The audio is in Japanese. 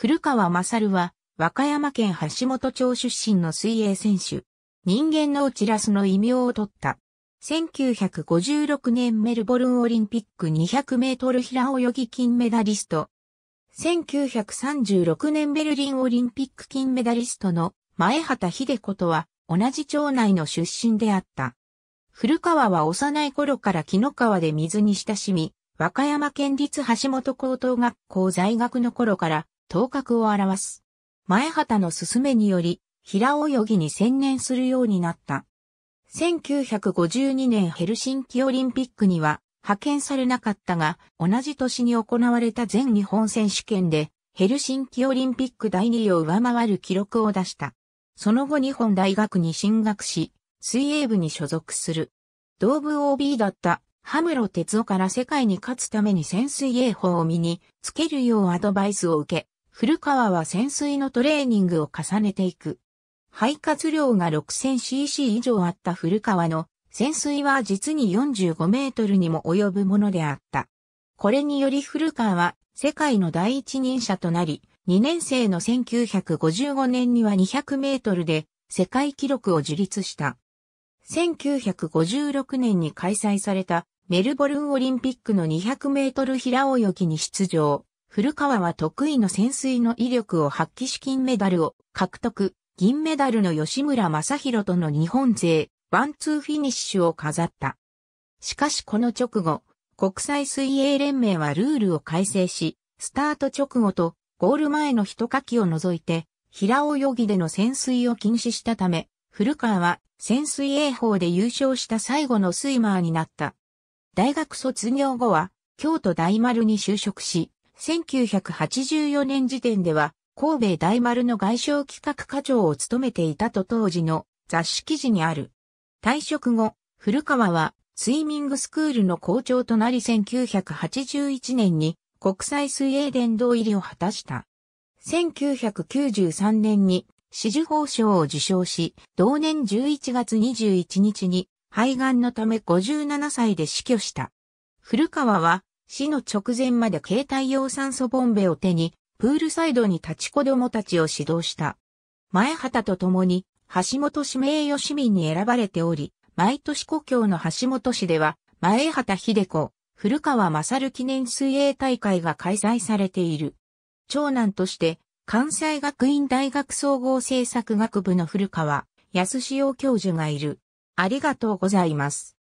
古川勝は、和歌山県橋本町出身の水泳選手。人間のチラスの異名を取った。1956年メルボルンオリンピック200メートル平泳ぎ金メダリスト。1936年ベルリンオリンピック金メダリストの前畑秀子とは同じ町内の出身であった。古川は幼い頃から木の川で水に親しみ、和歌山県立橋本高等学校在学の頃から頭角を表す。前畑の勧めにより、平泳ぎに専念するようになった。1952年ヘルシンキオリンピックには派遣されなかったが、同じ年に行われた全日本選手権で、ヘルシンキオリンピック第2位を上回る記録を出した。その後日本大学に進学し、水泳部に所属する。同部 OB だった、羽室哲夫から世界に勝つために潜水泳法を身につけるようアドバイスを受け、古川は潜水のトレーニングを重ねていく。肺活量が 6000cc 以上あった古川の潜水は実に45メートルにも及ぶものであった。これにより古川は世界の第一人者となり、2年生の1955年には200メートルで世界記録を樹立した。1956年に開催されたメルボルンオリンピックの200メートル平泳ぎに出場。古川は得意の潜水の威力を発揮し金メダルを獲得、銀メダルの吉村正宏との日本勢、ワンツーフィニッシュを飾った。しかしこの直後、国際水泳連盟はルールを改正し、スタート直後とゴール前の人かきを除いて、平泳ぎでの潜水を禁止したため、古川は潜水泳法で優勝した最後のスイマーになった。大学卒業後は、京都大丸に就職し、1984年時点では、神戸大丸の外商企画課長を務めていたと当時の雑誌記事にある。退職後、古川はスイミングスクールの校長となり1981年に国際水泳殿堂入りを果たした。1993年に紫綬褒章を受賞し、同年11月21日に肺がんのため57歳で死去した。古川は死の直前まで携帯用酸素ボンベを手に、プールサイドに立ち子供たちを指導した。前畑と共に、橋本市名誉市民に選ばれており、毎年故郷の橋本市では、前畑秀子、古川勝記念水泳大会が開催されている。長男として、関西学院大学総合政策学部の古川、安志教授がいる。ありがとうございます。